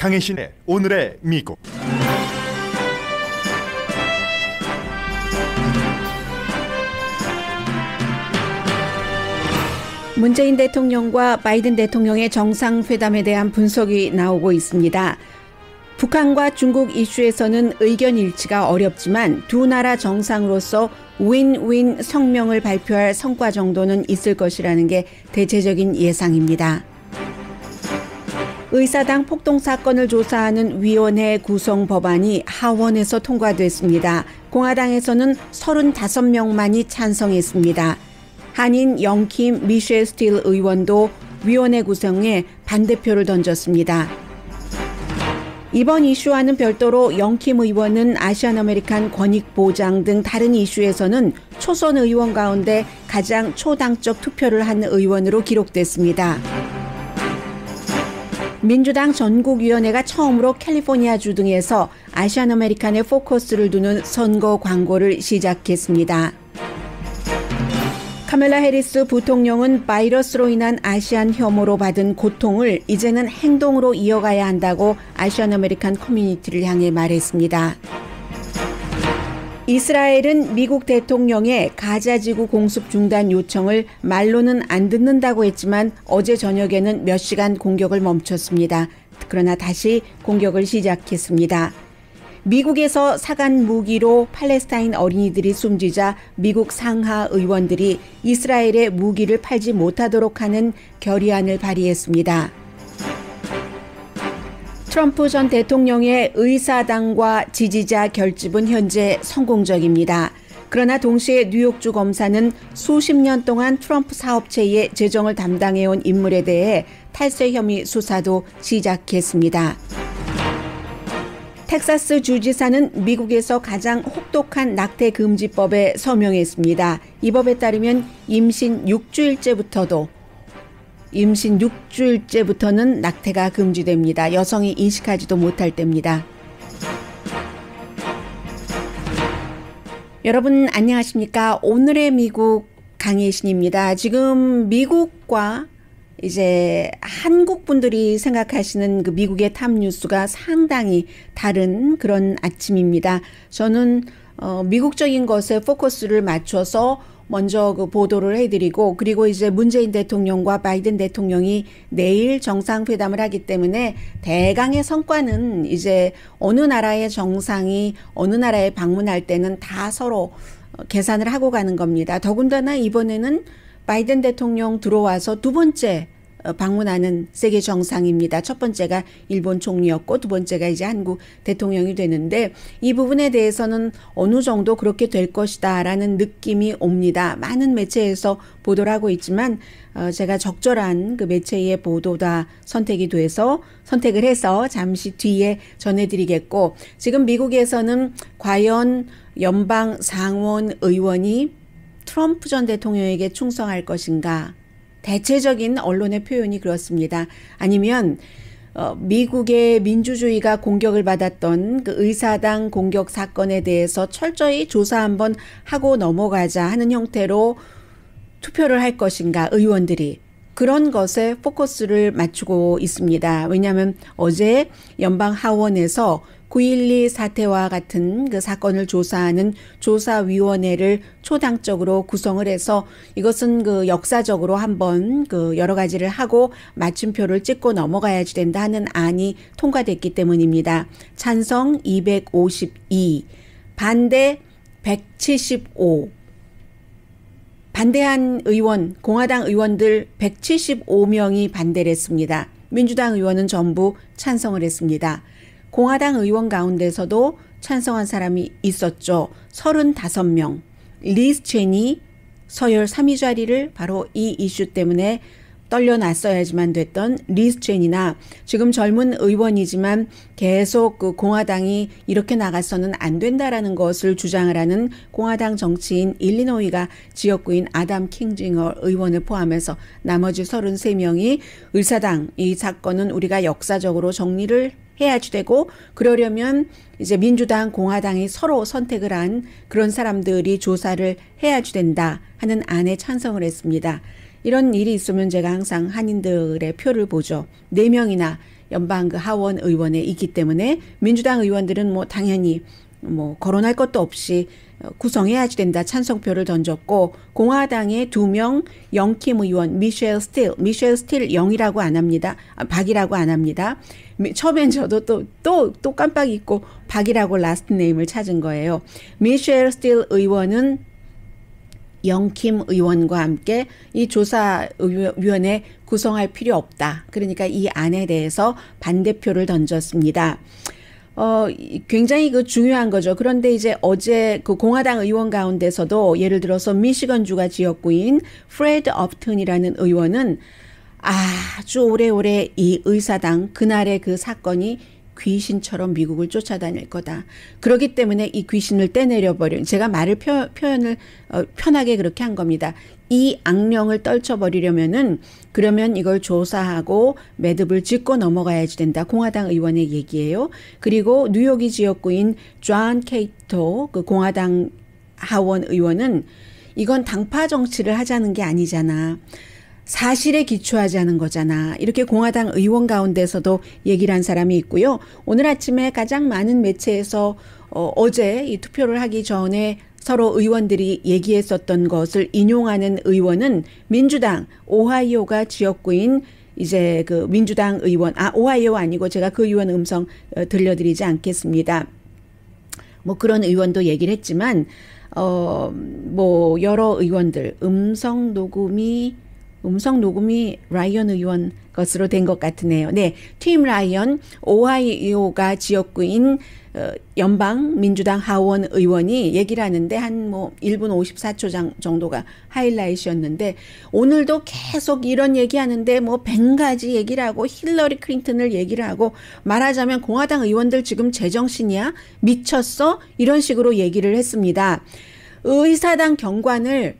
강혜신의 오늘의 미국 문재인 대통령과 바이든 대통령의 정상회담에 대한 분석이 나오고 있습니다. 북한과 중국 이슈에서는 의견 일치가 어렵지만 두 나라 정상으로서 윈윈 성명을 발표할 성과 정도는 있을 것이라는 게 대체적인 예상입니다. 의사당 폭동 사건을 조사하는 위원회 구성 법안이 하원에서 통과됐습니다. 공화당에서는 35명만이 찬성했습니다. 한인 영킴 미셸 스틸 의원도 위원회 구성에 반대표를 던졌습니다. 이번 이슈와는 별도로 영킴 의원은 아시안 아메리칸 권익 보장 등 다른 이슈에서는 초선 의원 가운데 가장 초당적 투표를 한 의원으로 기록됐습니다. 민주당 전국위원회가 처음으로 캘리포니아주 등에서 아시안 아메리칸의 포커스를 두는 선거 광고를 시작했습니다. 카멜라 해리스 부통령은 바이러스로 인한 아시안 혐오로 받은 고통을 이제는 행동으로 이어가야 한다고 아시안 아메리칸 커뮤니티를 향해 말했습니다. 이스라엘은 미국 대통령의 가자 지구 공습 중단 요청을 말로는 안 듣는다고 했지만 어제 저녁에는 몇 시간 공격을 멈췄습니다. 그러나 다시 공격을 시작했습니다. 미국에서 사간 무기로 팔레스타인 어린이들이 숨지자 미국 상하 의원들이 이스라엘에 무기를 팔지 못하도록 하는 결의안을 발의했습니다. 트럼프 전 대통령의 의사당과 지지자 결집은 현재 성공적입니다. 그러나 동시에 뉴욕주 검사는 수십 년 동안 트럼프 사업체의 재정을 담당해온 인물에 대해 탈세 혐의 수사도 시작했습니다. 텍사스 주지사는 미국에서 가장 혹독한 낙태 금지법에 서명했습니다. 이 법에 따르면 임신 6주일째부터도 임신 6주일째부터는 낙태가 금지됩니다. 여성이 인식하지도 못할 때입니다. 여러분 안녕하십니까? 오늘의 미국 강혜신입니다. 지금 미국과 이제 한국 분들이 생각하시는 그 미국의 탑 뉴스가 상당히 다른 그런 아침입니다. 저는 어, 미국적인 것에 포커스를 맞춰서 먼저 그 보도를 해드리고 그리고 이제 문재인 대통령과 바이든 대통령이 내일 정상회담을 하기 때문에 대강의 성과는 이제 어느 나라의 정상이 어느 나라에 방문할 때는 다 서로 계산을 하고 가는 겁니다. 더군다나 이번에는 바이든 대통령 들어와서 두 번째 어, 방문하는 세계 정상입니다. 첫 번째가 일본 총리였고 두 번째가 이제 한국 대통령이 되는데 이 부분에 대해서는 어느 정도 그렇게 될 것이다라는 느낌이 옵니다. 많은 매체에서 보도를 하고 있지만 어, 제가 적절한 그 매체의 보도다 선택이 돼서 선택을 해서 잠시 뒤에 전해드리겠고 지금 미국에서는 과연 연방 상원 의원이 트럼프 전 대통령에게 충성할 것인가 대체적인 언론의 표현이 그렇습니다. 아니면 어, 미국의 민주주의가 공격을 받았던 그 의사당 공격 사건에 대해서 철저히 조사 한번 하고 넘어가자 하는 형태로 투표를 할 것인가 의원들이 그런 것에 포커스를 맞추고 있습니다. 왜냐하면 어제 연방 하원에서 9.12 사태와 같은 그 사건을 조사하는 조사위원회를 초당적으로 구성을 해서 이것은 그 역사적으로 한번 그 여러 가지를 하고 마침표를 찍고 넘어가야지 된다 하는 안이 통과됐기 때문입니다. 찬성 252, 반대 175, 반대한 의원, 공화당 의원들 175명이 반대를 했습니다. 민주당 의원은 전부 찬성을 했습니다. 공화당 의원 가운데서도 찬성한 사람이 있었죠. 35명. 리스 체니 서열 3위 자리를 바로 이 이슈 때문에 떨려났어야지만 됐던 리스 체니나 지금 젊은 의원이지만 계속 그 공화당이 이렇게 나가서는 안 된다라는 것을 주장을 하는 공화당 정치인 일리노이가 지역구인 아담 킹징어 의원을 포함해서 나머지 33명이 의사당 이 사건은 우리가 역사적으로 정리를 해야지 되고 그러려면 이제 민주당 공화당이 서로 선택을 한 그런 사람들이 조사를 해야지 된다 하는 안에 찬성을 했습니다. 이런 일이 있으면 제가 항상 한인들의 표를 보죠. 네 명이나 연방 그 하원 의원에 있기 때문에 민주당 의원들은 뭐 당연히 뭐 거론할 것도 없이 구성해야지 된다 찬성표를 던졌고 공화당의 두 명 영킴 의원 미셸 스틸 미셸 스틸 영이라고 안 합니다 아, 박이라고 안 합니다 처음엔 저도 또또또 또, 또 깜빡 잊고 박이라고 라스트 네임을 찾은 거예요 미셸 스틸 의원은 영킴 의원과 함께 이 조사위원회 구성할 필요 없다 그러니까 이 안에 대해서 반대표를 던졌습니다. 어, 굉장히 그 중요한 거죠. 그런데 이제 어제 그 공화당 의원 가운데서도 예를 들어서 미시건 주가 지역구인 프레드 업튼이라는 의원은 아주 오래오래 이 의사당 그날의 그 사건이 귀신처럼 미국을 쫓아다닐 거다. 그렇기 때문에 이 귀신을 떼내려 버린 제가 말을 표, 현을 어, 편하게 그렇게 한 겁니다. 이 악령을 떨쳐버리려면은 그러면 이걸 조사하고 매듭을 짓고 넘어가야지 된다. 공화당 의원의 얘기예요. 그리고 뉴욕이 지역구인 존 케이토 그 공화당 하원 의원은 이건 당파 정치를 하자는 게 아니잖아. 사실에 기초하자는 거잖아. 이렇게 공화당 의원 가운데서도 얘기를 한 사람이 있고요. 오늘 아침에 가장 많은 매체에서 어, 어제 이 투표를 하기 전에 서로 의원들이 얘기했었던 것을 인용하는 의원은 민주당 오하이오가 지역구인 이제 그 민주당 의원 아 오하이오 아니고 제가 그 의원 음성 어, 들려드리지 않겠습니다. 뭐 그런 의원도 얘기를 했지만 어 뭐 여러 의원들 음성 녹음이 음성 녹음이 라이언 의원 것으로 된 것 같으네요. 네, 팀 라이언 오하이오가 지역구인 어, 연방 민주당 하원 의원이 얘기를 하는데 한 뭐 1분 54초 정도가 하이라이트였는데 오늘도 계속 이런 얘기하는데 뭐 100가지 얘기를 하고 힐러리 클린턴을 얘기를 하고 말하자면 공화당 의원들 지금 제정신이야? 미쳤어? 이런 식으로 얘기를 했습니다. 의사당 경관을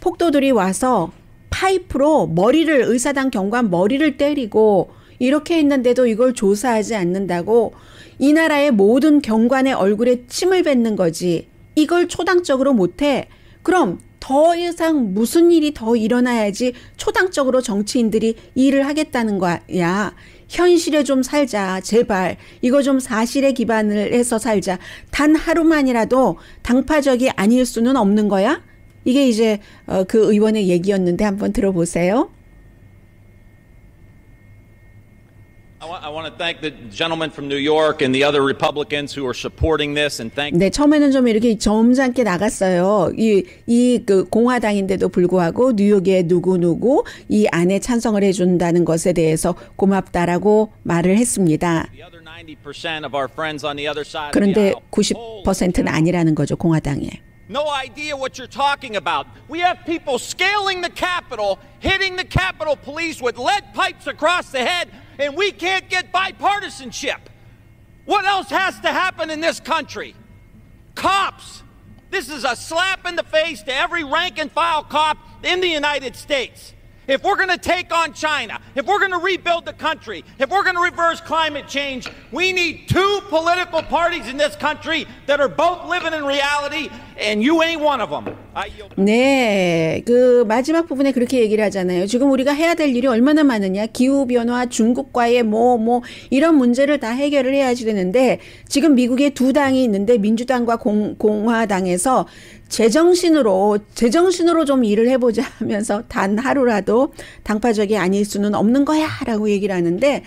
폭도들이 와서 파이프로 머리를 의사당 경관 머리를 때리고 이렇게 했는데도 이걸 조사하지 않는다고 이 나라의 모든 경관의 얼굴에 침을 뱉는 거지. 이걸 초당적으로 못해. 그럼 더 이상 무슨 일이 더 일어나야지 초당적으로 정치인들이 일을 하겠다는 거야. 현실에 좀 살자. 제발. 이거 좀 사실에 기반을 해서 살자. 단 하루만이라도 당파적이 아닐 수는 없는 거야? 이게 이제 어, 그 의원의 얘기였는데 한번 들어보세요. 네, 처음에는 좀 이렇게 점잖게 나갔어요. 이 이 그 공화당인데도 불구하고 뉴욕의 누구 누구 이 안에 찬성을 해준다는 것에 대해서 고맙다라고 말을 했습니다. 그런데 90%는 아니라는 거죠 공화당에. no idea what you're talking about. We have people scaling the Capitol, hitting the Capitol police with lead pipes across the head, and we can't get bipartisanship. What else has to happen in this country? Cops. This is a slap in the face to every rank and file cop in the United States. If we're going to take on China, if we're going to rebuild the country, if we're going to reverse climate change, we need two political parties in this country that are both living in reality, and you ain't one of them. 네, 그 마지막 부분에 그렇게 얘기를 하잖아요. 지금 우리가 해야 될 일이 얼마나 많으냐. 기후 변화, 중국과의 뭐뭐 뭐 이런 문제를 다 해결을 해야지 되는데 지금 미국에 두 당이 있는데 민주당과 공, 공화당에서 제정신으로 제정신으로 좀 일을 해보자 하면서 단 하루라도 당파적이 아닐 수는 없는 거야라고 얘기를 하는데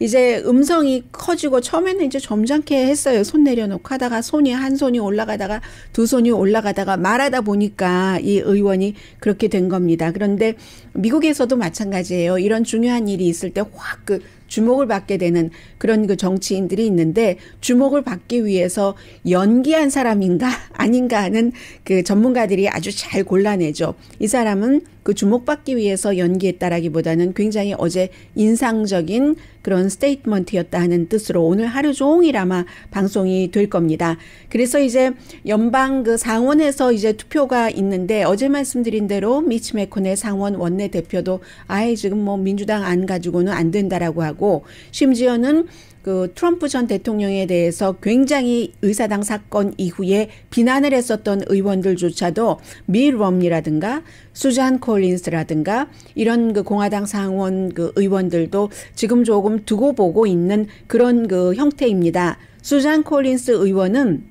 이제 음성이 커지고 처음에는 이제 점잖게 했어요. 손 내려놓고 하다가 손이 한 손이 올라가다가 두 손이 올라가다가 말하다 보니까 이 의원이 그렇게 된 겁니다. 그런데 미국에서도 마찬가지예요. 이런 중요한 일이 있을 때확그 주목을 받게 되는 그런 그 정치인들이 있는데 주목을 받기 위해서 연기한 사람인가 아닌가 하는 그 전문가들이 아주 잘 골라내죠. 이 사람은 그 주목받기 위해서 연기했다라기보다는 굉장히 어제 인상적인 그런 스테이트먼트였다 하는 뜻으로 오늘 하루 종일 아마 방송이 될 겁니다. 그래서 이제 연방 그 상원에서 이제 투표가 있는데 어제 말씀드린 대로 미치 메콘의 상원 원내 대표도 아예 지금 뭐 민주당 안 가지고는 안 된다라고 하고 하고 심지어는 그 트럼프 전 대통령에 대해서 굉장히 의사당 사건 이후에 비난을 했었던 의원들조차도 밀 럼니라든가 수잔 콜린스라든가 이런 그 공화당 상원 그 의원들도 지금 조금 두고 보고 있는 그런 그 형태입니다. 수잔 콜린스 의원은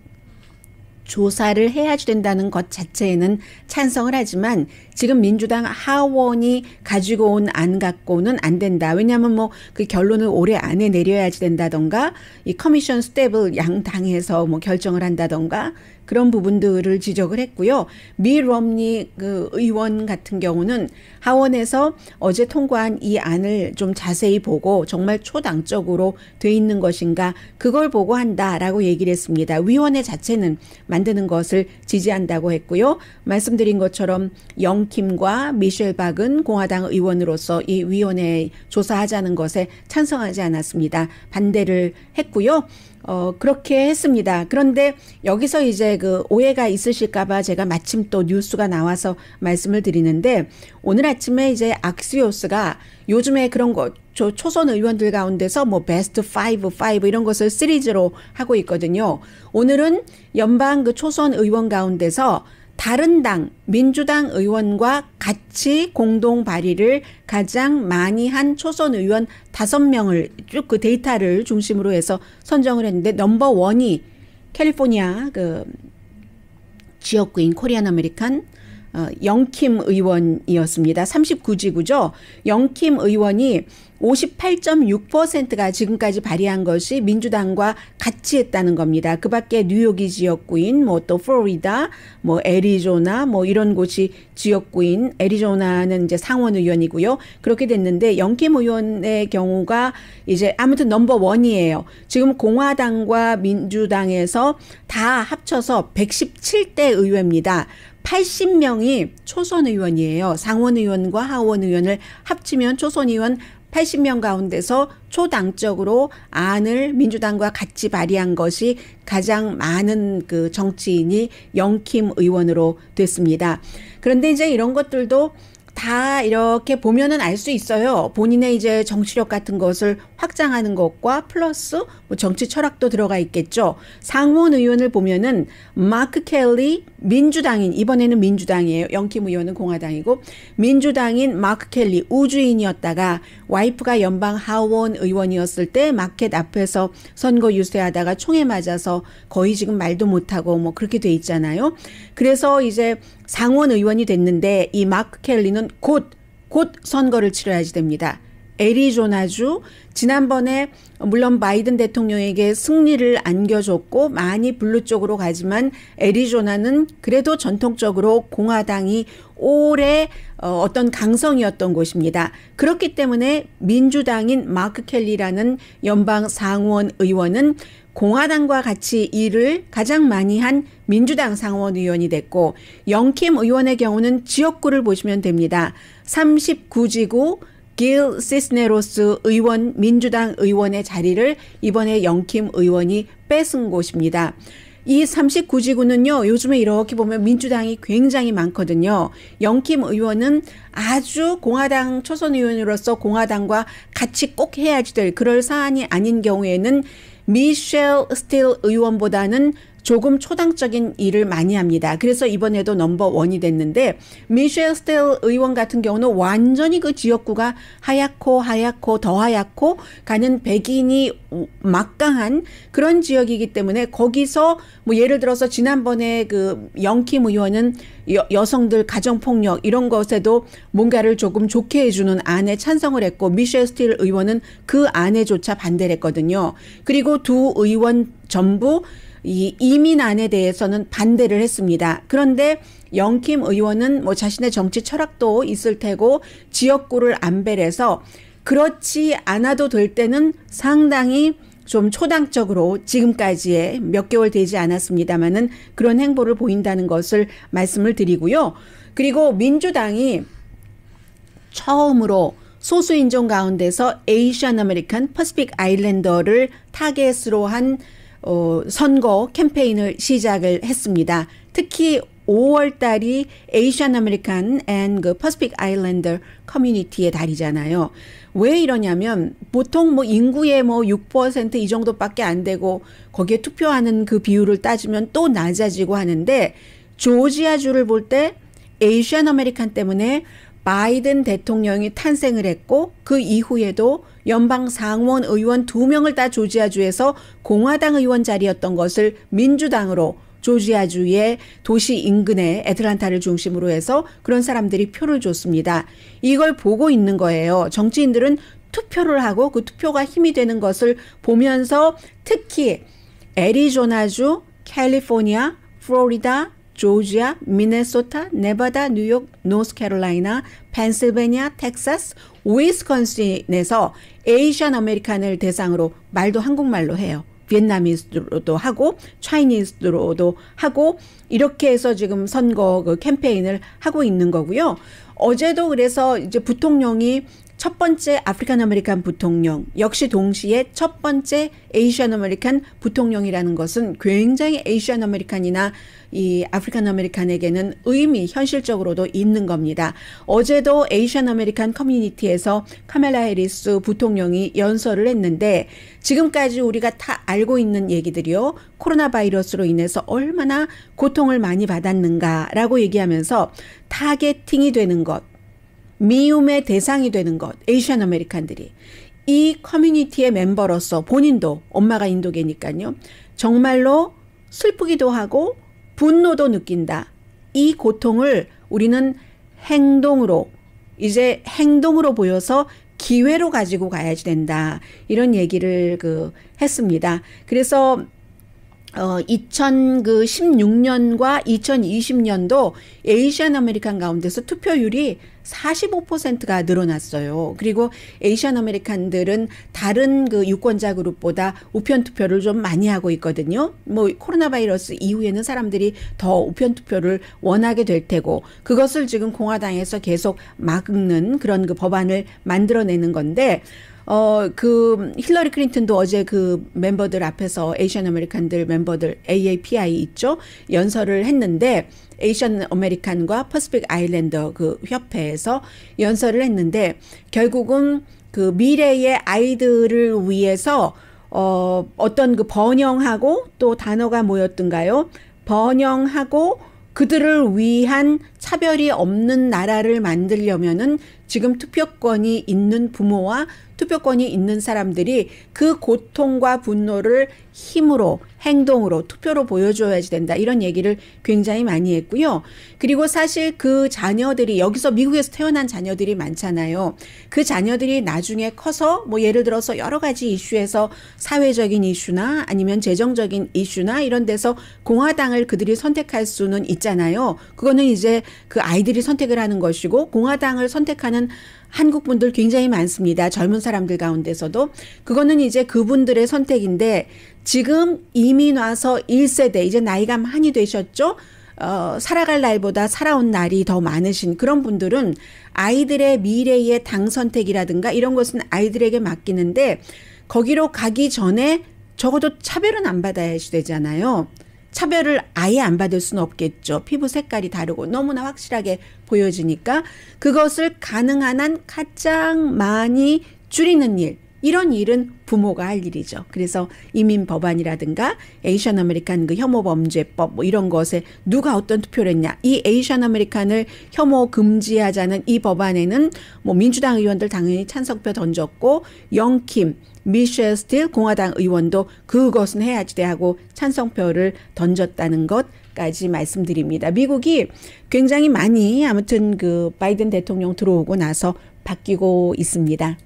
조사를 해야 지 된다는 것 자체에는 찬성을 하지만 지금 민주당 하원이 가지고 온 안 갖고는 안 된다. 왜냐하면 뭐 그 결론을 올해 안에 내려야지 된다던가 이 커미션 스텝을 양당에서 뭐 결정을 한다던가 그런 부분들을 지적을 했고요. 미 럼니 그 의원 같은 경우는 하원에서 어제 통과한 이 안을 좀 자세히 보고 정말 초당적으로 돼 있는 것인가 그걸 보고 한다라고 얘기를 했습니다. 위원회 자체는 만드는 것을 지지한다고 했고요. 말씀드린 것처럼 영 김과 미셸 박은 공화당 의원으로서 이 위원회 조사하자는 것에 찬성하지 않았습니다. 반대를 했고요. 어, 그렇게 했습니다. 그런데 여기서 이제 그 오해가 있으실까봐 제가 마침 또 뉴스가 나와서 말씀을 드리는데 오늘 아침에 이제 악스요스가 요즘에 그런 거, 저 초선 의원들 가운데서 뭐 베스트 5, 5 이런 것을 시리즈로 하고 있거든요. 오늘은 연방 그 초선 의원 가운데서 다른 당, 민주당 의원과 같이 공동 발의를 가장 많이 한 초선 의원 5 명을 쭉 그 데이터를 중심으로 해서 선정을 했는데 넘버 원이 캘리포니아 그 지역구인 코리안 아메리칸 어, 영킴 의원이었습니다. 39지구죠. 영킴 의원이 58.6%가 지금까지 발의한 것이 민주당과 같이 했다는 겁니다. 그 밖에 뉴욕이 지역구인, 뭐 또 플로리다, 뭐 애리조나, 뭐 이런 곳이 지역구인, 애리조나는 이제 상원 의원이고요. 그렇게 됐는데, 영킴 의원의 경우가 이제 아무튼 넘버원이에요. 지금 공화당과 민주당에서 다 합쳐서 117대 의회입니다. 80명이 초선 의원이에요. 상원 의원과 하원 의원을 합치면 초선 의원 80명 가운데서 초당적으로 안을 민주당과 같이 발의한 것이 가장 많은 그 정치인이 영킴 의원으로 됐습니다. 그런데 이제 이런 것들도 다 이렇게 보면은 알 수 있어요. 본인의 이제 정치력 같은 것을 확장하는 것과 플러스 뭐 정치 철학도 들어가 있겠죠. 상원 의원을 보면은 마크 켈리 민주당인 이번에는 민주당이에요. 영킴 의원은 공화당이고 민주당인 마크 켈리 우주인이었다가 와이프가 연방 하원 의원이었을 때 마켓 앞에서 선거 유세하다가 총에 맞아서 거의 지금 말도 못하고 뭐 그렇게 돼 있잖아요. 그래서 이제 상원 의원이 됐는데 이 마크 켈리는 곧곧 곧 선거를 치러야지 됩니다. 애리조나주 지난번에 물론 바이든 대통령에게 승리를 안겨줬고 많이 블루 쪽으로 가지만 애리조나는 그래도 전통적으로 공화당이 오래 어, 어떤 강성이었던 곳입니다. 그렇기 때문에 민주당인 마크 켈리라는 연방 상원 의원은 공화당과 같이 일을 가장 많이 한 민주당 상원 의원이 됐고 영킴 의원의 경우는 지역구를 보시면 됩니다. 39지구 길 시스네로스 의원 민주당 의원의 자리를 이번에 영킴 의원이 뺏은 곳입니다. 이 39지구는요, 요즘에 이렇게 보면 민주당이 굉장히 많거든요. 영킴 의원은 아주 공화당 초선 의원으로서 공화당과 같이 꼭 해야지 될 그럴 사안이 아닌 경우에는 미셸 스틸 의원보다는 조금 초당적인 일을 많이 합니다. 그래서 이번에도 넘버 원이 됐는데 미셸 스텔 의원 같은 경우는 완전히 그 지역구가 하얗고 하얗고 더 하얗고 가는 백인이 막강한 그런 지역이기 때문에 거기서 뭐 예를 들어서 지난번에 그 영킴 의원은 여, 성들 가정폭력 이런 것에도 뭔가를 조금 좋게 해주는 안에 찬성을 했고 미셸 스틸 의원은 그 안에조차 반대를 했거든요. 그리고 두 의원 전부 이 이민안에 대해서는 반대를 했습니다. 그런데 영킴 의원은 뭐 자신의 정치 철학도 있을 테고 지역구를 안배해서 그렇지 않아도 될 때는 상당히 좀 초당적으로 지금까지의 몇 개월 되지 않았습니다마는 그런 행보를 보인다는 것을 말씀을 드리고요. 그리고 민주당이 처음으로 소수인종 가운데서 에이시안 아메리칸 퍼시픽 아일랜더를 타겟으로 한 어, 선거 캠페인을 시작을 했습니다. 특히 5월 달이 에이시안 아메리칸 앤그 퍼스픽 아일랜더 커뮤니티의 달이잖아요. 왜 이러냐면 보통 뭐 인구의 뭐 6%이 정도밖에 안 되고 거기에 투표하는 그 비율을 따지면 또 낮아지고 하는데 조지아주를 볼 때 에이시안 아메리칸 때문에 바이든 대통령이 탄생을 했고 그 이후에도 연방 상원 의원 두 명을 다 조지아주에서 공화당 의원 자리였던 것을 민주당으로 조지아주의 도시 인근의 애틀란타를 중심으로 해서 그런 사람들이 표를 줬습니다. 이걸 보고 있는 거예요. 정치인들은 투표를 하고 그 투표가 힘이 되는 것을 보면서 특히 애리조나주, 캘리포니아, 플로리다, 조지아, 미네소타, 네바다, 뉴욕, 노스캐롤라이나, 펜실베니아, 텍사스, 위스콘신에서 에이션 아메리칸을 대상으로 말도 한국말로 해요. 비엔나미스로도 하고 차이니스로도 하고 이렇게 해서 지금 선거 그 캠페인을 하고 있는 거고요. 어제도 그래서 이제 부통령이 첫 번째 아프리칸 아메리칸 부통령 역시 동시에 첫 번째 에이시안 아메리칸 부통령이라는 것은 굉장히 에이시안 아메리칸이나 이 아프리칸 아메리칸에게는 의미 현실적으로도 있는 겁니다. 어제도 에이시안 아메리칸 커뮤니티에서 카멜라 해리스 부통령이 연설을 했는데 지금까지 우리가 다 알고 있는 얘기들이요. 코로나 바이러스로 인해서 얼마나 고통을 많이 받았는가라고 얘기하면서 타겟팅이 되는 것 미움의 대상이 되는 것, 에이션 아메리칸들이. 이 커뮤니티의 멤버로서 본인도 엄마가 인도계니까요. 정말로 슬프기도 하고 분노도 느낀다. 이 고통을 우리는 행동으로, 이제 행동으로 보여서 기회로 가지고 가야지 된다. 이런 얘기를 그 했습니다. 그래서 어, 2016년과 2020년도 에이시안 아메리칸 가운데서 투표율이 45%가 늘어났어요. 그리고 에이시안 아메리칸들은 다른 그 유권자 그룹보다 우편 투표를 좀 많이 하고 있거든요. 뭐 코로나 바이러스 이후에는 사람들이 더 우편 투표를 원하게 될 테고 그것을 지금 공화당에서 계속 막는 그런 그 법안을 만들어내는 건데 어, 그 힐러리 클린턴도 어제 그 멤버들 앞에서 에이션 아메리칸들 멤버들 AAPI 있죠? 연설을 했는데 에이션 아메리칸과 퍼스픽 아일랜더 그 협회에서 연설을 했는데 결국은 그 미래의 아이들을 위해서 어, 어떤 그 번영하고 또 단어가 뭐였던가요? 번영하고 그들을 위한 차별이 없는 나라를 만들려면은 지금 투표권이 있는 부모와 투표권이 있는 사람들이 그 고통과 분노를 힘으로 행동으로 투표로 보여줘야지 된다 이런 얘기를 굉장히 많이 했고요. 그리고 사실 그 자녀들이 여기서 미국에서 태어난 자녀들이 많잖아요. 그 자녀들이 나중에 커서 뭐 예를 들어서 여러 가지 이슈에서 사회적인 이슈나 아니면 재정적인 이슈나 이런 데서 공화당을 그들이 선택할 수는 있잖아요. 그거는 이제 그 아이들이 선택을 하는 것이고 공화당을 선택하는 하는 한국 분들 굉장히 많습니다. 젊은 사람들 가운데서도. 그거는 이제 그분들의 선택인데 지금 이민 와서 1세대, 이제 나이가 많이 되셨죠? 어, 살아갈 날보다 살아온 날이 더 많으신 그런 분들은 아이들의 미래의 당 선택이라든가 이런 것은 아이들에게 맡기는데 거기로 가기 전에 적어도 차별은 안 받아야 되잖아요. 차별을 아예 안 받을 수는 없겠죠. 피부 색깔이 다르고 너무나 확실하게 보여지니까 그것을 가능한 한 가장 많이 줄이는 일. 이런 일은 부모가 할 일이죠. 그래서 이민 법안이라든가 에이션 아메리칸 그 혐오 범죄법 뭐 이런 것에 누가 어떤 투표를 했냐. 이 에이션 아메리칸을 혐오 금지하자는 이 법안에는 뭐 민주당 의원들 당연히 찬성표 던졌고 영킴 미셸 스틸 공화당 의원도 그것은 해야지 대하고 찬성표를 던졌다는 것까지 말씀드립니다. 미국이 굉장히 많이 아무튼 그 바이든 대통령 들어오고 나서 바뀌고 있습니다.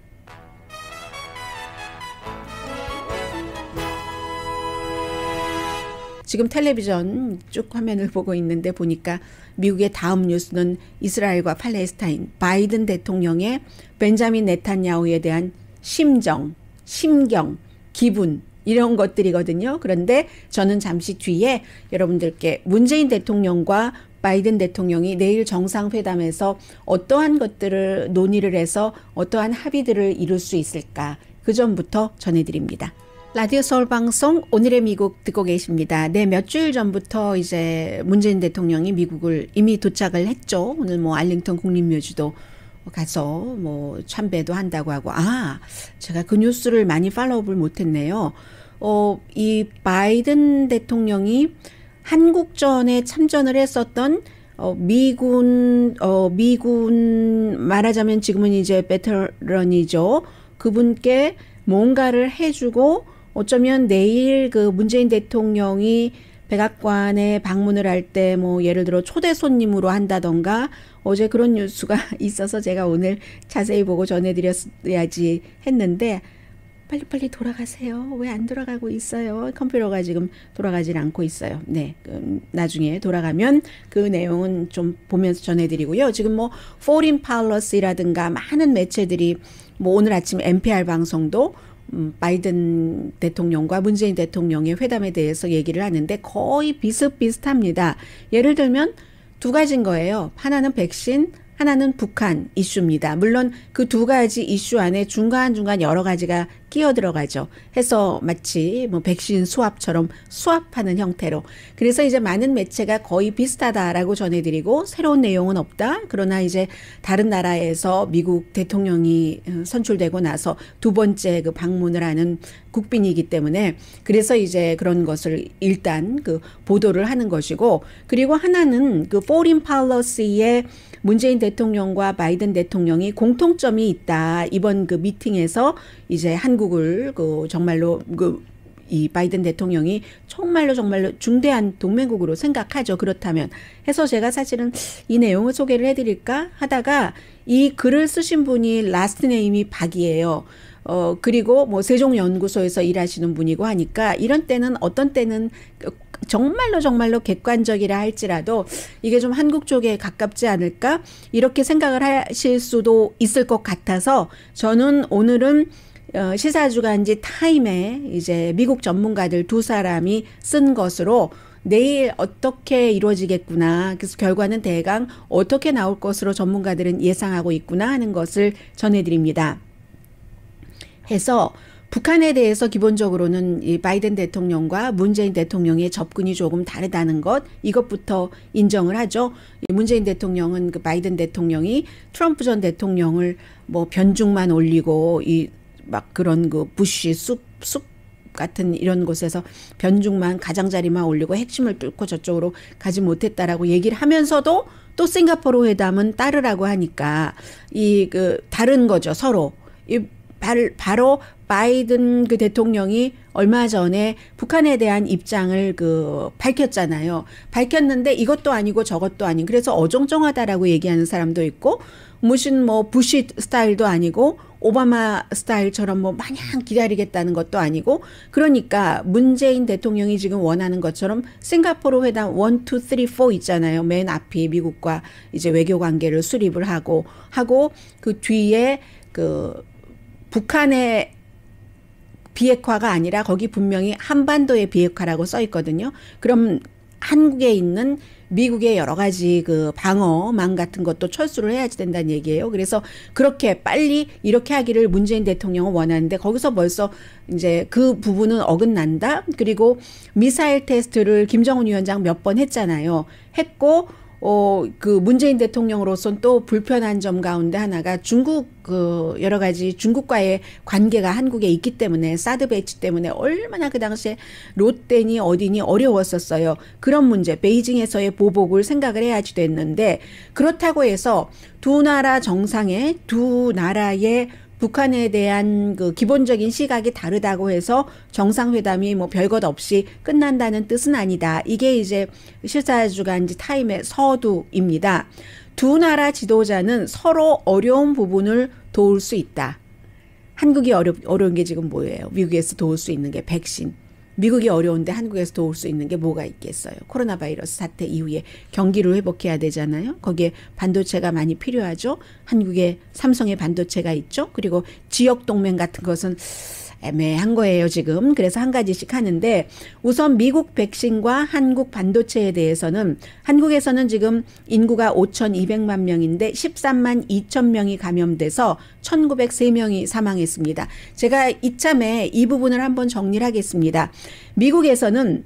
지금 텔레비전 쭉 화면을 보고 있는데 보니까 미국의 다음 뉴스는 이스라엘과 팔레스타인 바이든 대통령의 벤자민 네탄야후에 대한 심정 심경, 기분, 이런 것들이거든요. 그런데 저는 잠시 뒤에 여러분들께 문재인 대통령과 바이든 대통령이 내일 정상회담에서 어떠한 것들을 논의를 해서 어떠한 합의들을 이룰 수 있을까 그 전부터 전해드립니다. 라디오 서울 방송 오늘의 미국 듣고 계십니다. 네, 몇 주일 전부터 이제 문재인 대통령이 미국을 이미 도착을 했죠. 오늘 뭐 알링턴 국립묘지도 가서 뭐 참배도 한다고 하고 아 제가 그 뉴스를 많이 팔로우를 못했네요. 어이 바이든 대통령이 한국전에 참전을 했었던 어, 미군 어, 미군 말하자면 지금은 이제 베테랑이죠 그분께 뭔가를 해주고 어쩌면 내일 그 문재인 대통령이 백악관에 방문을 할 때 뭐 예를 들어 초대 손님으로 한다던가 어제 그런 뉴스가 있어서 제가 오늘 자세히 보고 전해드렸어야지 했는데 빨리빨리 돌아가세요. 왜 안 돌아가고 있어요? 컴퓨터가 지금 돌아가질 않고 있어요. 네. 그, 나중에 돌아가면 그 내용은 좀 보면서 전해드리고요. 지금 뭐, 포린 팔러스라든가 많은 매체들이 뭐, 오늘 아침 NPR 방송도 음, 바이든 대통령과 문재인 대통령의 회담에 대해서 얘기를 하는데 거의 비슷비슷합니다. 예를 들면, 두 가지인 거예요. 하나는 백신, 하나는 북한 이슈입니다. 물론 그 두 가지 이슈 안에 중간중간 여러 가지가 끼어 들어가죠. 해서 마치 뭐 백신 수합처럼 수합하는 형태로. 그래서 이제 많은 매체가 거의 비슷하다라고 전해드리고 새로운 내용은 없다. 그러나 이제 다른 나라에서 미국 대통령이 어, 선출되고 나서 두 번째 그 방문을 하는 국빈이기 때문에 그래서 이제 그런 것을 일단 그 보도를 하는 것이고 그리고 하나는 그 포린 팔러시의 문재인 대통령과 바이든 대통령이 공통점이 있다. 이번 그 미팅에서 이제 한국을 그 정말로 그 이 바이든 대통령이 정말로 정말로 중대한 동맹국으로 생각하죠. 그렇다면 해서 제가 사실은 이 내용을 소개를 해드릴까 하다가 이 글을 쓰신 분이 라스트 네임이 박이에요. 어, 그리고 뭐 세종연구소에서 일하시는 분이고 하니까 이런 때는 어떤 때는 그 정말로 정말로 객관적이라 할지라도 이게 좀 한국 쪽에 가깝지 않을까 이렇게 생각을 하실 수도 있을 것 같아서 저는 오늘은 어, 시사주간지 타임에 이제 미국 전문가들 두 사람이 쓴 것으로 내일 어떻게 이루어지겠구나. 그래서 결과는 대강 어떻게 나올 것으로 전문가들은 예상하고 있구나 하는 것을 전해드립니다. 해서 북한에 대해서 기본적으로는 이 바이든 대통령과 문재인 대통령의 접근이 조금 다르다는 것 이것부터 인정을 하죠. 문재인 대통령은 그 바이든 대통령이 트럼프 전 대통령을 뭐 변죽만 올리고 이 막 그런 그 부시 숲숲 같은 이런 곳에서 변죽만 가장자리만 올리고 핵심을 뚫고 저쪽으로 가지 못했다라고 얘기를 하면서도 또 싱가포르 회담은 따르라고 하니까 이 그 다른 거죠 서로 이 바로 바이든 그 대통령이 얼마 전에 북한에 대한 입장을 그 밝혔잖아요. 밝혔는데 이것도 아니고 저것도 아닌 그래서 어정쩡하다라고 얘기하는 사람도 있고 무슨 뭐 부시 스타일도 아니고 오바마 스타일처럼 뭐 마냥 기다리겠다는 것도 아니고 그러니까 문재인 대통령이 지금 원하는 것처럼 싱가포르 회담 원, 투, 쓰리, 있잖아요. 맨 앞이 미국과 이제 외교 관계를 수립을 하고 하고 그 뒤에 그 북한의 비핵화가 아니라 거기 분명히 한반도의 비핵화라고 써 있거든요. 그럼 한국에 있는 미국의 여러 가지 그 방어망 같은 것도 철수를 해야지 된다는 얘기예요. 그래서 그렇게 빨리 이렇게 하기를 문재인 대통령은 원하는데 거기서 벌써 이제 그 부분은 어긋난다. 그리고 미사일 테스트를 김정은 위원장 몇 번 했잖아요. 했고 어, 그 문재인 대통령으로선 또 불편한 점 가운데 하나가 중국 그 여러 가지 중국과의 관계가 한국에 있기 때문에 사드 배치 때문에 얼마나 그 당시에 롯데니 어디니 어려웠었어요. 그런 문제 베이징에서의 보복을 생각을 해야지 됐는데 그렇다고 해서 두 나라 정상의 두 나라의 북한에 대한 그 기본적인 시각이 다르다고 해서 정상회담이 뭐 별 것 없이 끝난다는 뜻은 아니다. 이게 이제 실사주간지 타임의 서두입니다. 두 나라 지도자는 서로 어려운 부분을 도울 수 있다. 한국이 어려, 어려운 게 지금 뭐예요? 미국에서 도울 수 있는 게 백신. 미국이 어려운데 한국에서 도울 수 있는 게 뭐가 있겠어요. 코로나 바이러스 사태 이후에 경기를 회복해야 되잖아요. 거기에 반도체가 많이 필요하죠. 한국에 삼성의 반도체가 있죠. 그리고 지역 동맹 같은 것은 애매한 거예요, 지금. 그래서 한 가지씩 하는데 우선 미국 백신과 한국 반도체에 대해서는 한국에서는 지금 인구가 5,200만 명인데 13만 2천 명이 감염돼서 1,903명이 사망했습니다. 제가 이참에 이 부분을 한번 정리를 하겠습니다. 미국에서는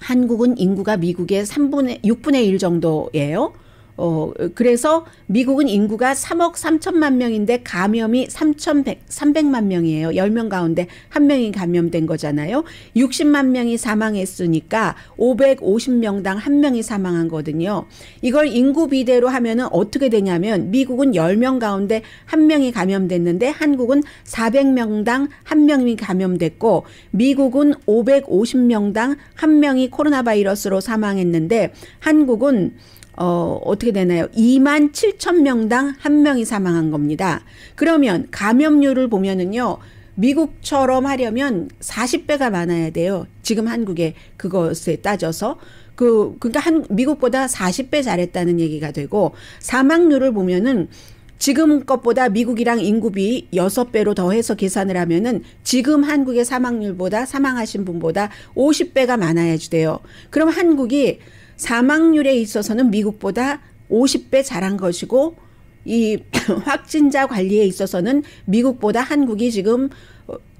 한국은 인구가 미국의 3분의 6분의 1 정도예요. 어, 그래서 미국은 인구가 3억 3천만 명인데 감염이 3,100, 300만 명이에요. 10명 가운데 한 명이 감염된 거잖아요. 60만 명이 사망했으니까 550명당 한 명이 사망한 거거든요. 이걸 인구 비대로 하면은 어떻게 되냐면 미국은 10명 가운데 한 명이 감염됐는데 한국은 400명당 한 명이 감염됐고 미국은 550명당 한 명이 코로나 바이러스로 사망했는데 한국은 어, 어떻게 되나요? 2만 7천 명당 한 명이 사망한 겁니다. 그러면 감염률을 보면은요. 미국처럼 하려면 40배가 많아야 돼요. 지금 한국의 그것에 따져서 그그니까한 미국보다 40배 잘했다는 얘기가 되고 사망률을 보면은 지금 것보다 미국이랑 인구비 6배로 더해서 계산을 하면은 지금 한국의 사망률보다 사망하신 분보다 50배가 많아야지 돼요. 그럼 한국이 사망률에 있어서는 미국보다 50배 잘한 것이고 이 확진자 관리에 있어서는 미국보다 한국이 지금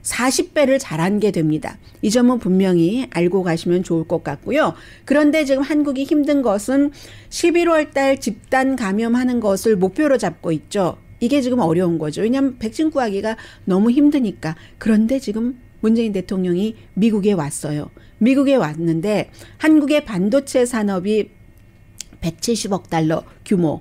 40배를 잘한 게 됩니다. 이 점은 분명히 알고 가시면 좋을 것 같고요. 그런데 지금 한국이 힘든 것은 11월 달 집단 감염하는 것을 목표로 잡고 있죠. 이게 지금 어려운 거죠. 왜냐하면 백신 구하기가 너무 힘드니까. 그런데 지금 문재인 대통령이 미국에 왔어요. 미국에 왔는데 한국의 반도체 산업이 170억 달러 규모.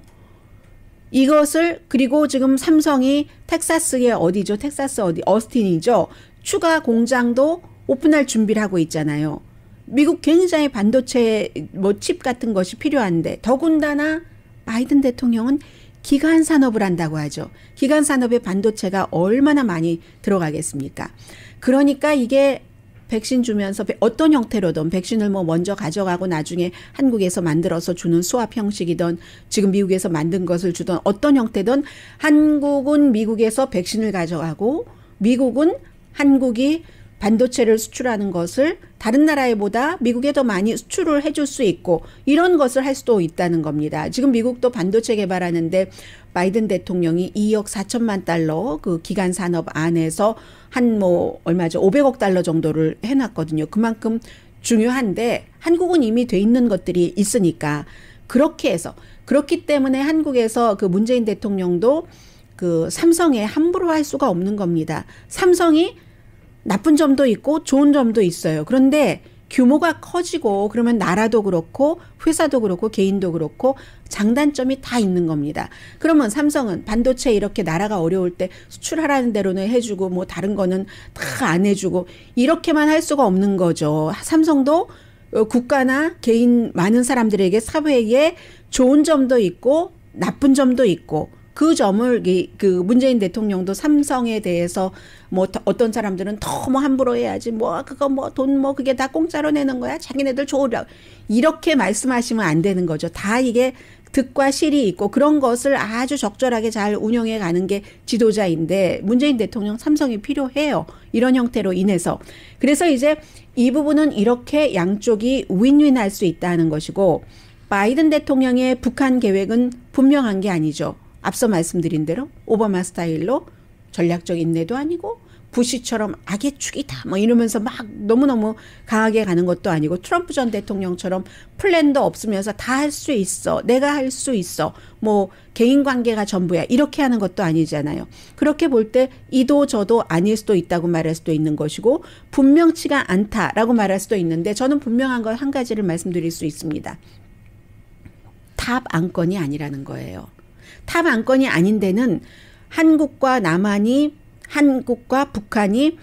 이것을 그리고 지금 삼성이 텍사스에 어디죠? 텍사스 어디? 어스틴이죠. 추가 공장도 오픈할 준비를 하고 있잖아요. 미국 굉장히 반도체 뭐칩 같은 것이 필요한데 더군다나 바이든 대통령은 기간 산업을 한다고 하죠. 기간 산업에 반도체가 얼마나 많이 들어가겠습니까? 그러니까 이게 백신 주면서 어떤 형태로든 백신을 뭐 먼저 가져가고 나중에 한국에서 만들어서 주는 수합 형식이든 지금 미국에서 만든 것을 주던 어떤 형태든 한국은 미국에서 백신을 가져가고 미국은 한국이 반도체를 수출하는 것을 다른 나라에보다 미국에 더 많이 수출을 해줄 수 있고 이런 것을 할 수도 있다는 겁니다. 지금 미국도 반도체 개발하는데 바이든 대통령이 2억 4천만 달러 그 기간 산업 안에서 한 뭐 얼마죠? 500억 달러 정도를 해놨거든요. 그만큼 중요한데 한국은 이미 돼 있는 것들이 있으니까 그렇게 해서 그렇기 때문에 한국에서 그 문재인 대통령도 그 삼성에 함부로 할 수가 없는 겁니다. 삼성이 나쁜 점도 있고 좋은 점도 있어요. 그런데 규모가 커지고 그러면 나라도 그렇고 회사도 그렇고 개인도 그렇고 장단점이 다 있는 겁니다. 그러면 삼성은 반도체 이렇게 나라가 어려울 때 수출하라는 대로는 해주고 뭐 다른 거는 다 안 해주고 이렇게만 할 수가 없는 거죠. 삼성도 어, 국가나 개인 많은 사람들에게 사회에 좋은 점도 있고 나쁜 점도 있고 그 점을 이, 그 문재인 대통령도 삼성에 대해서 뭐 어떤 사람들은 더뭐 함부로 해야지 뭐 그거 뭐 돈뭐 뭐 그게 다 공짜로 내는 거야 자기네들 좋으라 이렇게 말씀하시면 안 되는 거죠. 다 이게 득과 실이 있고 그런 것을 아주 적절하게 잘 운영해 가는 게 지도자인데 문재인 대통령 삼성이 필요해요. 이런 형태로 인해서. 그래서 이제 이 부분은 이렇게 양쪽이 윈윈할 수 있다는 것이고 바이든 대통령의 북한 계획은 분명한 게 아니죠. 앞서 말씀드린 대로 오바마 스타일로 전략적 인내도 아니고 부시처럼 악의 축이다 뭐 이러면서 막 너무너무 강하게 가는 것도 아니고 트럼프 전 대통령처럼 플랜도 없으면서 다 할 수 있어 내가 할 수 있어 뭐 개인 관계가 전부야 이렇게 하는 것도 아니잖아요 그렇게 볼 때 이도 저도 아닐 수도 있다고 말할 수도 있는 것이고 분명치가 않다라고 말할 수도 있는데 저는 분명한 걸 한 가지를 말씀드릴 수 있습니다 답 안건이 아니라는 거예요 타방권이 아닌 데는 한국과 남한이 한국과 북한이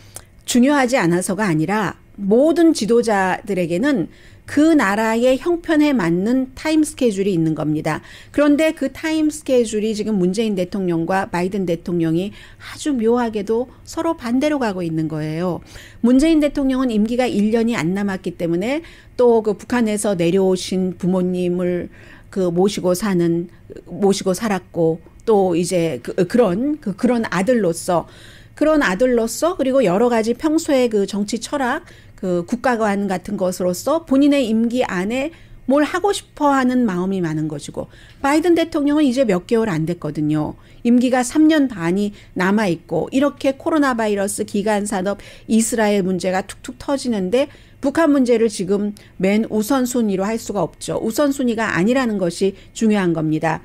중요하지 않아서가 아니라 모든 지도자들에게는 그 나라의 형편에 맞는 타임 스케줄이 있는 겁니다. 그런데 그 타임 스케줄이 지금 문재인 대통령과 바이든 대통령이 아주 묘하게도 서로 반대로 가고 있는 거예요. 문재인 대통령은 임기가 1년이 안 남았기 때문에 또 그 북한에서 내려오신 부모님을 그 모시고 사는 모시고 살았고 또 이제 그, 그런 그, 그런 아들로서 그런 아들로서 그리고 여러 가지 평소에그 정치 철학 그 국가관 같은 것으로서 본인의 임기 안에 뭘 하고 싶어 하는 마음이 많은 것이고 바이든 대통령은 이제 몇 개월 안 됐거든요. 임기가 3년 반이 남아 있고 이렇게 코로나 바이러스 기간 산업 이스라엘 문제가 툭툭 터지는데 북한 문제를 지금 맨 우선순위로 할 수가 없죠. 우선순위가 아니라는 것이 중요한 겁니다.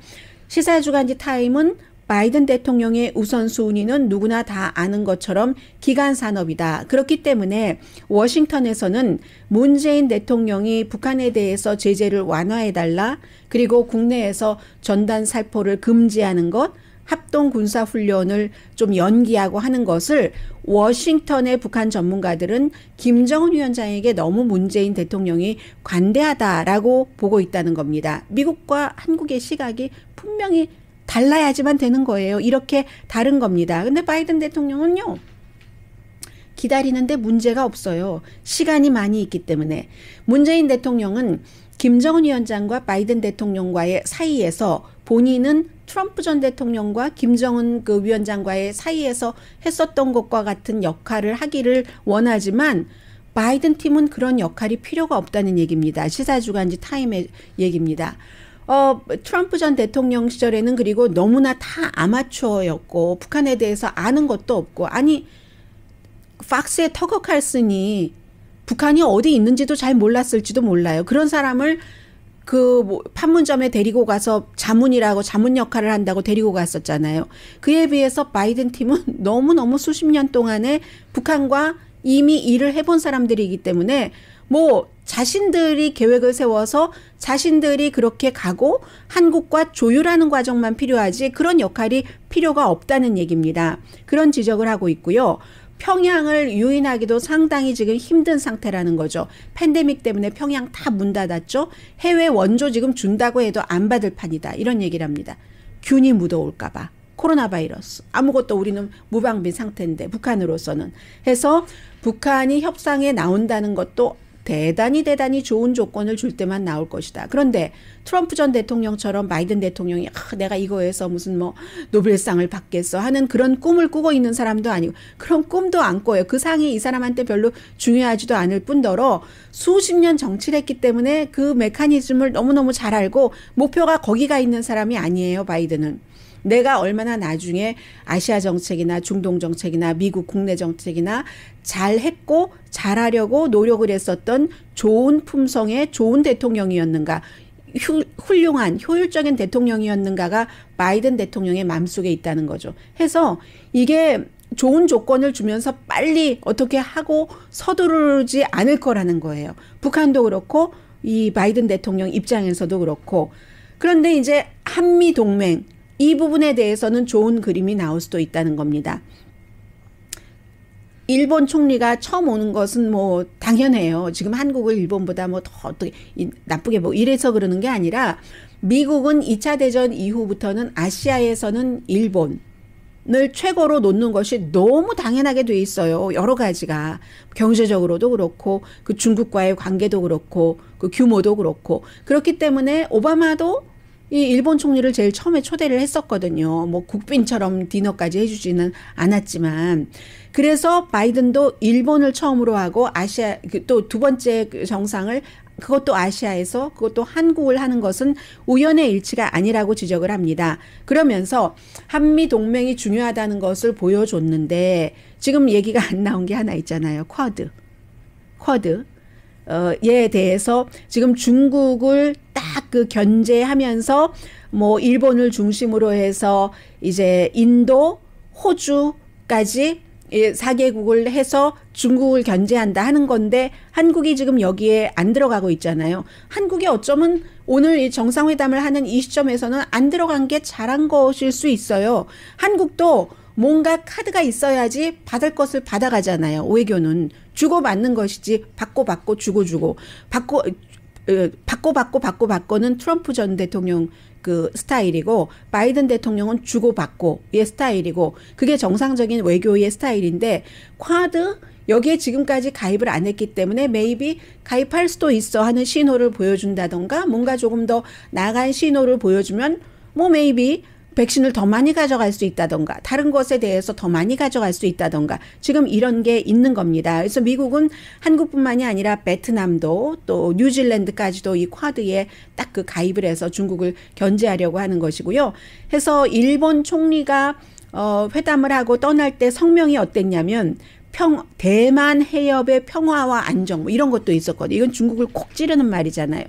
시사 주간지 타임은 바이든 대통령의 우선순위는 누구나 다 아는 것처럼 기간 산업이다. 그렇기 때문에 워싱턴에서는 문재인 대통령이 북한에 대해서 제재를 완화해달라, 그리고 국내에서 전단 살포를 금지하는 것, 합동 군사 훈련을 좀 연기하고 하는 것을 워싱턴의 북한 전문가들은 김정은 위원장에게 너무 문재인 대통령이 관대하다라고 보고 있다는 겁니다. 미국과 한국의 시각이 분명히 달라야지만 되는 거예요. 이렇게 다른 겁니다. 근데 바이든 대통령은요. 기다리는데 문제가 없어요. 시간이 많이 있기 때문에 문재인 대통령은 김정은 위원장과 바이든 대통령과의 사이에서 본인은 트럼프 전 대통령과 김정은 그 위원장과의 사이에서 했었던 것과 같은 역할을 하기를 원하지만 바이든 팀은 그런 역할이 필요가 없다는 얘기입니다. 시사주간지 타임의 얘기입니다. 어, 트럼프 전 대통령 시절에는 그리고 너무나 다 아마추어였고 북한에 대해서 아는 것도 없고 아니 팍스의 터거칼슨이 북한이 어디 있는지도 잘 몰랐을지도 몰라요. 그런 사람을 그 뭐 판문점에 데리고 가서 자문이라고 자문 역할을 한다고 데리고 갔었잖아요. 그에 비해서 바이든 팀은 너무너무 수십 년 동안에 북한과 이미 일을 해본 사람들이기 때문에 뭐 자신들이 계획을 세워서 자신들이 그렇게 가고 한국과 조율하는 과정만 필요하지 그런 역할이 필요가 없다는 얘기입니다. 그런 지적을 하고 있고요. 평양을 유인하기도 상당히 지금 힘든 상태라는 거죠. 팬데믹 때문에 평양 다 문 닫았죠. 해외 원조 지금 준다고 해도 안 받을 판이다. 이런 얘기를 합니다. 균이 묻어올까봐. 코로나 바이러스. 아무것도 우리는 무방비 상태인데 북한으로서는 해서 북한이 협상에 나온다는 것도 대단히 대단히 좋은 조건을 줄 때만 나올 것이다. 그런데 트럼프 전 대통령처럼 바이든 대통령이 아, 내가 이거에서 무슨 뭐 노벨상을 받겠어 하는 그런 꿈을 꾸고 있는 사람도 아니고 그런 꿈도 안 꿔요. 그 상이 이 사람한테 별로 중요하지도 않을 뿐더러 수십 년 정치를 했기 때문에 그 메커니즘을 너무너무 잘 알고 목표가 거기가 있는 사람이 아니에요. 바이든은. 내가 얼마나 나중에 아시아 정책이나 중동 정책이나 미국 국내 정책이나 잘했고 잘하려고 노력을 했었던 좋은 품성의 좋은 대통령이었는가 훌륭한 효율적인 대통령이었는가가 바이든 대통령의 마음속에 있다는 거죠. 해서 이게 좋은 조건을 주면서 빨리 어떻게 하고 서두르지 않을 거라는 거예요. 북한도 그렇고 이 바이든 대통령 입장에서도 그렇고 그런데 이제 한미 동맹 이 부분에 대해서는 좋은 그림이 나올 수도 있다는 겁니다. 일본 총리가 처음 오는 것은 뭐 당연해요. 지금 한국을 일본보다 뭐더 어떻게 나쁘게 뭐 이래서 그러는 게 아니라 미국은 2차 대전 이후부터는 아시아에서는 일본, 을 최고로 놓는 것이 너무 당연하게 돼 있어요. 여러 가지가 경제적으로도 그렇고 그 중국과의 관계도 그렇고 그 규모도 그렇고 그렇기 때문에 오바마도 이 일본 총리를 제일 처음에 초대를 했었거든요. 뭐 국빈처럼 디너까지 해주지는 않았지만 그래서 바이든도 일본을 처음으로 하고 아시아 그 또두 번째 그 정상을 그것도 아시아에서 그것도 한국을 하는 것은 우연의 일치가 아니라고 지적을 합니다. 그러면서 한미 동맹이 중요하다는 것을 보여줬는데 지금 얘기가 안 나온 게 하나 있잖아요. 쿼드. 쿼드. 어에 대해서 지금 중국을 딱 그 견제하면서 뭐 일본을 중심으로 해서 이제 인도, 호주까지 사개국을 해서 중국을 견제한다 하는 건데 한국이 지금 여기에 안 들어가고 있잖아요. 한국이 어쩌면 오늘 이 정상회담을 하는 이 시점에서는 안 들어간 게 잘한 것일 수 있어요. 한국도 뭔가 카드가 있어야지 받을 것을 받아가잖아요. 외교는 주고 받는 것이지 받고 받고 주고 주고 받고 어, 받고 받고 받고 받고는 트럼프 전 대통령 그 스타일이고 바이든 대통령은 주고 받고의 스타일이고 그게 정상적인 외교의 스타일인데 쿼드 여기에 지금까지 가입을 안 했기 때문에 메이비 가입할 수도 있어 하는 신호를 보여준다던가 뭔가 조금 더 나간 신호를 보여주면 뭐 메이비 백신을 더 많이 가져갈 수 있다던가 다른 것에 대해서 더 많이 가져갈 수 있다던가 지금 이런 게 있는 겁니다. 그래서 미국은 한국뿐만이 아니라 베트남도 또 뉴질랜드까지도 이 쿼드에 딱 그 가입을 해서 중국을 견제하려고 하는 것이고요. 해서 일본 총리가 어, 회담을 하고 떠날 때 성명이 어땠냐면 평, 대만 해협의 평화와 안정 뭐 이런 것도 있었거든요. 이건 중국을 콕 찌르는 말이잖아요.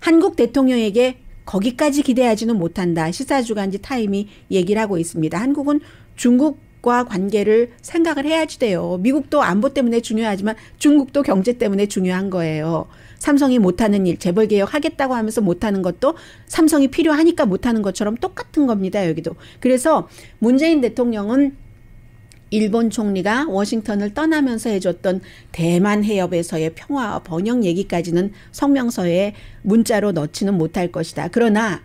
한국 대통령에게 거기까지 기대하지는 못한다. 시사주간지 타임이 얘기를 하고 있습니다. 한국은 중국 과 관계를 생각을 해야지 돼요. 미국도 안보 때문에 중요하지만 중국도 경제 때문에 중요한 거예요. 삼성이 못하는 일, 재벌 개혁 하겠다고 하면서 못하는 것도 삼성이 필요하니까 못하는 것처럼 똑같은 겁니다. 여기도. 그래서 문재인 대통령은 일본 총리가 워싱턴을 떠나면서 해줬던 대만 해협에서의 평화 와 번영 얘기까지는 성명서에 문자로 넣지는 못할 것이다. 그러나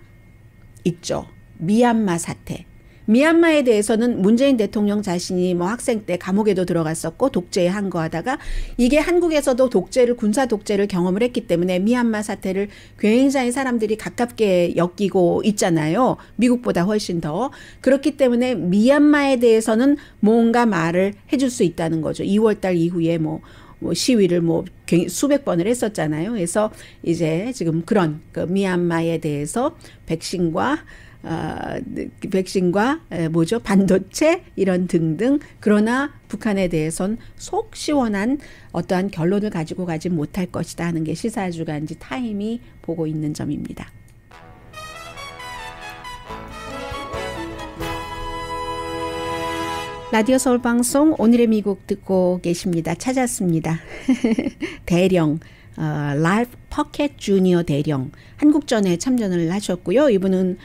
있죠. 미얀마 사태. 미얀마에 대해서는 문재인 대통령 자신이 뭐 학생 때 감옥에도 들어갔었고 독재에 항거하다가 이게 한국에서도 독재를 군사 독재를 경험을 했기 때문에 미얀마 사태를 굉장히 사람들이 가깝게 엮이고 있잖아요. 미국보다 훨씬 더 그렇기 때문에 미얀마에 대해서는 뭔가 말을 해줄 수 있다는 거죠. 2월달 이후에 뭐. 뭐 시위를 뭐 수백 번을 했었잖아요. 그래서 이제 지금 그런 그 미얀마에 대해서 백신과 아, 백신과 뭐죠 반도체 이런 등등 그러나 북한에 대해선 속 시원한 어떠한 결론을 가지고 가지 못할 것이다 하는 게 시사주간지 타임이 보고 있는 점입니다. 라디오 서울 방송 오늘의 미국 듣고 계십니다. 찾았습니다. 대령 어, 라이프 퍼켓 주니어 대령 한국전에 참전을 하셨고요. 이분은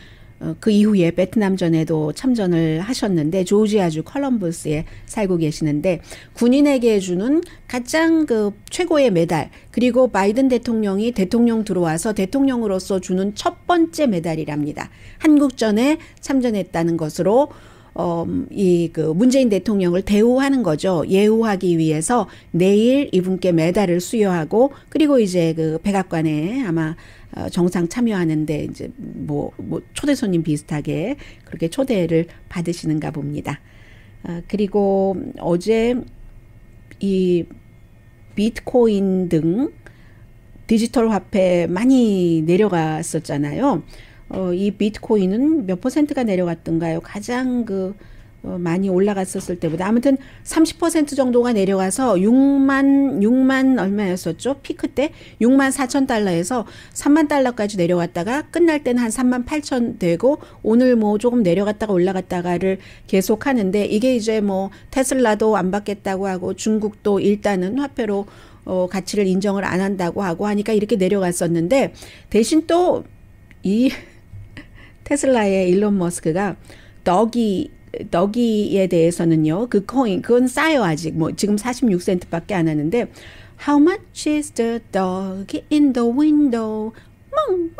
어, 그 이후에 베트남전에도 참전을 하셨는데 조지아주 컬럼버스에 살고 계시는데 군인에게 주는 가장 그 최고의 메달 그리고 바이든 대통령이 대통령 들어와서 대통령으로서 주는 첫 번째 메달이랍니다. 한국전에 참전했다는 것으로 어, 음, 이그 문재인 대통령을 대우하는 거죠. 예우하기 위해서 내일 이분께 메달을 수여하고 그리고 이제 그 백악관에 아마 어, 정상 참여하는데 이제 뭐, 뭐 초대 손님 비슷하게 그렇게 초대를 받으시는가 봅니다. 아, 그리고 어제 이 비트코인 등 디지털 화폐 많이 내려갔었잖아요. 어, 이 비트코인은 몇 퍼센트가 내려갔던가요? 가장 그 어, 많이 올라갔었을 때보다 아무튼 30% 정도가 내려가서 6만 6만 얼마였었죠? 피크 때 6만 4천 달러에서 3만 달러까지 내려갔다가 끝날 때는 한 3만 8천 되고 오늘 뭐 조금 내려갔다가 올라갔다가를 계속 하는데 이게 이제 뭐 테슬라도 안 받겠다고 하고 중국도 일단은 화폐로 어, 가치를 인정을 안 한다고 하고 하니까 이렇게 내려갔었는데 대신 또이 테슬라의 일론 머스크가 더기 덕이에 대해서는요. 그 코인 그건 싸요 아직 뭐 지금 46센트밖에 안 하는데 How much is the dog in the window? 멍멍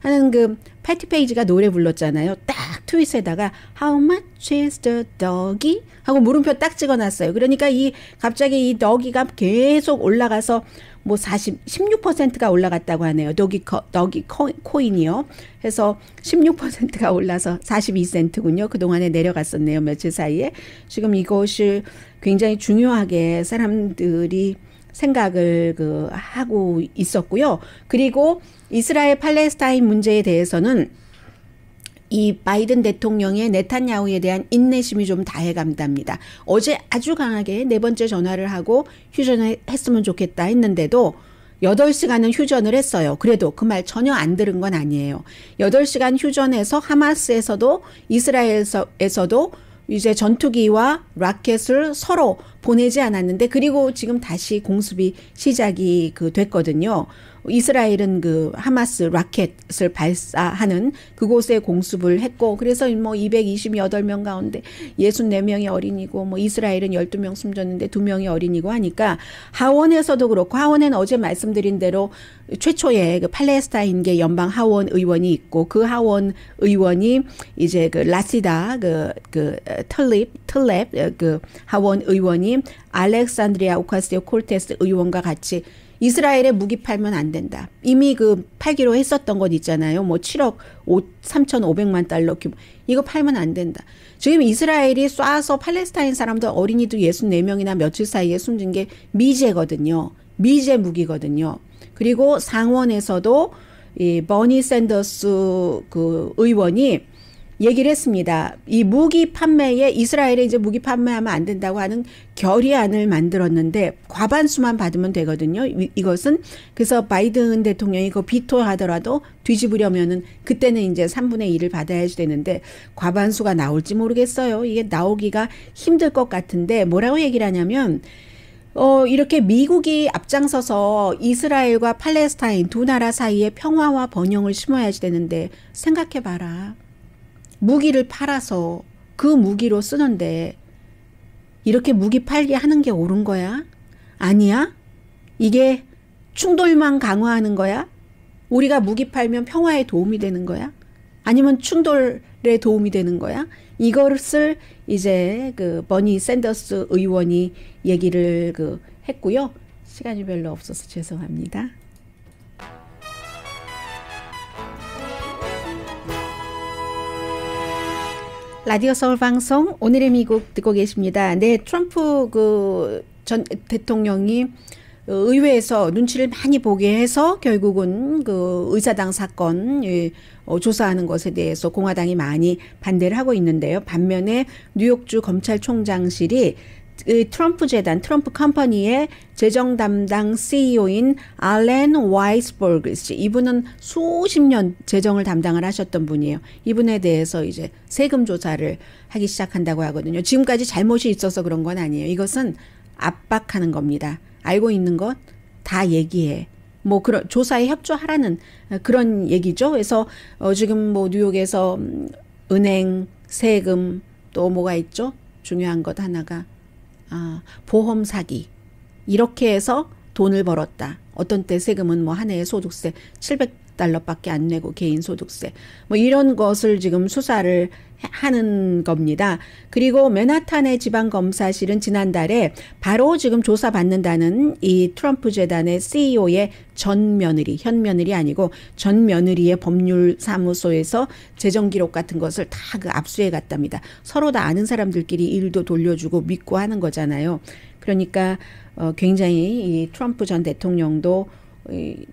하는 그 패티 페이지가 노래 불렀잖아요. 딱 트윗에다가 How much is the doggy? 하고 물음표 딱 찍어놨어요. 그러니까 이 갑자기 이 doggy가 계속 올라가서 뭐 40, 16%가 올라갔다고 하네요. doggy, doggy 코인이요. 해서 16%가 올라서 42센트군요. 그동안에 내려갔었네요. 며칠 사이에. 지금 이것이 굉장히 중요하게 사람들이 생각을 그 하고 있었고요. 그리고 이스라엘 팔레스타인 문제에 대해서는 이 바이든 대통령의 네탄야후에 대한 인내심이 좀 다해간답니다. 어제 아주 강하게 네 번째 전화를 하고 휴전을 했으면 좋겠다 했는데도 8시간은 휴전을 했어요. 그래도 그 말 전혀 안 들은 건 아니에요. 8시간 휴전해서 하마스에서도 이스라엘에서도 이제 전투기와 라켓을 서로 보내지 않았는데 그리고 지금 다시 공습이 시작이 그 됐거든요. 이스라엘은 그 하마스 라켓을 발사하는 그곳에 공습을 했고 그래서 뭐 228명 가운데 64명이 어린이고 뭐 이스라엘은 12명 숨졌는데 2명이 어린이고 하니까 하원에서도 그렇고 하원엔 어제 말씀드린 대로 최초의 그 팔레스타인계 연방 하원 의원이 있고 그 하원 의원이 이제 그 라시다 그그 그 털립 그, 털랩그 하원 의원이 알렉산드리아 오카스티오 콜테스 의원과 같이 이스라엘에 무기 팔면 안 된다. 이미 그 팔기로 했었던 것 있잖아요. 뭐 7억 5, 3,500만 달러 규모. 이거 팔면 안 된다. 지금 이스라엘이 쏴서 팔레스타인 사람들 어린이도 64명이나 며칠 사이에 숨진 게 미제거든요. 미제 무기거든요. 그리고 상원에서도 이 버니 샌더스 그 의원이 얘기를 했습니다. 이 무기 판매에 이스라엘에 이제 무기 판매하면 안 된다고 하는 결의안을 만들었는데 과반수만 받으면 되거든요. 이것은 그래서 바이든 대통령이 이 비토하더라도 뒤집으려면은 그때는 이제 3분의 1을 받아야 지 되는데 과반수가 나올지 모르겠어요. 이게 나오기가 힘들 것 같은데 뭐라고 얘기를 하냐면 어, 이렇게 미국이 앞장서서 이스라엘과 팔레스타인 두 나라 사이에 평화와 번영을 심어야지 되는데 생각해봐라. 무기를 팔아서 그 무기로 쓰는데 이렇게 무기 팔게 하는 게 옳은 거야? 아니야? 이게 충돌만 강화하는 거야? 우리가 무기 팔면 평화에 도움이 되는 거야? 아니면 충돌에 도움이 되는 거야? 이것을 이제 그 버니 샌더스 의원이 얘기를 그 했고요. 시간이 별로 없어서 죄송합니다. 라디오 서울 방송 오늘의 미국 듣고 계십니다. 네, 트럼프 그 전 대통령이 의회에서 눈치를 많이 보게 해서 결국은 그 의사당 사건 예, 어, 조사하는 것에 대해서 공화당이 많이 반대를 하고 있는데요. 반면에 뉴욕주 검찰총장실이 그 트럼프 재단 트럼프 컴퍼니의 재정 담당 CEO인 알렌 와이스버그 씨 이분은 수십 년 재정을 담당을 하셨던 분이에요. 이분에 대해서 이제 세금 조사를 하기 시작한다고 하거든요. 지금까지 잘못이 있어서 그런 건 아니에요. 이것은 압박하는 겁니다. 알고 있는 것 다 얘기해. 뭐 그런 조사에 협조하라는 그런 얘기죠. 그래서 어 지금 뭐 뉴욕에서 음, 은행 세금 또 뭐가 있죠? 중요한 것 하나가 아, 보험 사기 이렇게 해서 돈을 벌었다. 어떤 때 세금은 뭐한 해의 소득세 700 달러밖에 안 내고 개인 소득세 뭐 이런 것을 지금 수사를 하는 겁니다. 그리고 맨하탄의 지방 검사실은 지난달에 바로 지금 조사 받는다는 이 트럼프 재단의 CEO의 전 며느리, 현 며느리 아니고 전 며느리의 법률 사무소에서 재정 기록 같은 것을 다 그 압수해 갔답니다. 서로 다 아는 사람들끼리 일도 돌려주고 믿고 하는 거잖아요. 그러니까 어 굉장히 이 트럼프 전 대통령도 이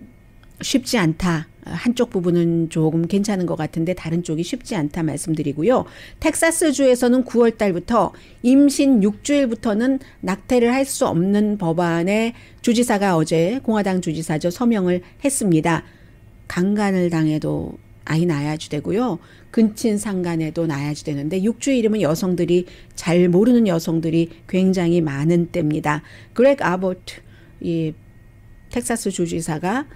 쉽지 않다. 한쪽 부분은 조금 괜찮은 것 같은데 다른 쪽이 쉽지 않다 말씀드리고요. 텍사스주에서는 9월 달부터 임신 6주일부터는 낙태를 할 수 없는 법안에 주지사가 어제 공화당 주지사죠 서명을 했습니다. 강간을 당해도 아이 낳아야지 되고요. 근친 상간에도 낳아야지 되는데 6주일이면 여성들이 잘 모르는 여성들이 굉장히 많은 때입니다. 그렉 아버트 이 텍사스 주지사가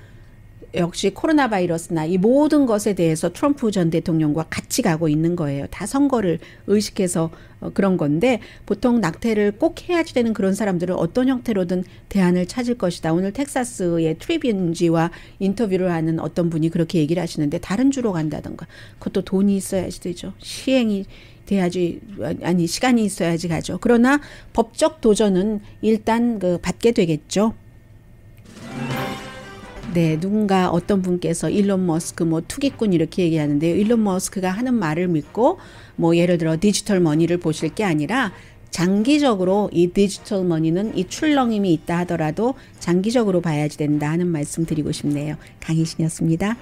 역시 코로나 바이러스나 이 모든 것에 대해서 트럼프 전 대통령과 같이 가고 있는 거예요. 다 선거를 의식해서 어, 그런 건데 보통 낙태를 꼭 해야지 되는 그런 사람들은 어떤 형태로든 대안을 찾을 것이다. 오늘 텍사스의 트리뷴지와 인터뷰를 하는 어떤 분이 그렇게 얘기를 하시는데 다른 주로 간다던가 그것도 돈이 있어야지 되죠. 시행이 돼야지 아니 시간이 있어야지 가죠. 그러나 법적 도전은 일단 그 받게 되겠죠. 네, 누군가 어떤 분께서 일론 머스크 뭐 투기꾼 이렇게 얘기하는데요. 일론 머스크가 하는 말을 믿고 뭐 예를 들어 디지털 머니를 보실 게 아니라 장기적으로 이 디지털 머니는 이 출렁임이 있다 하더라도 장기적으로 봐야지 된다 하는 말씀 드리고 싶네요. 강희신이었습니다.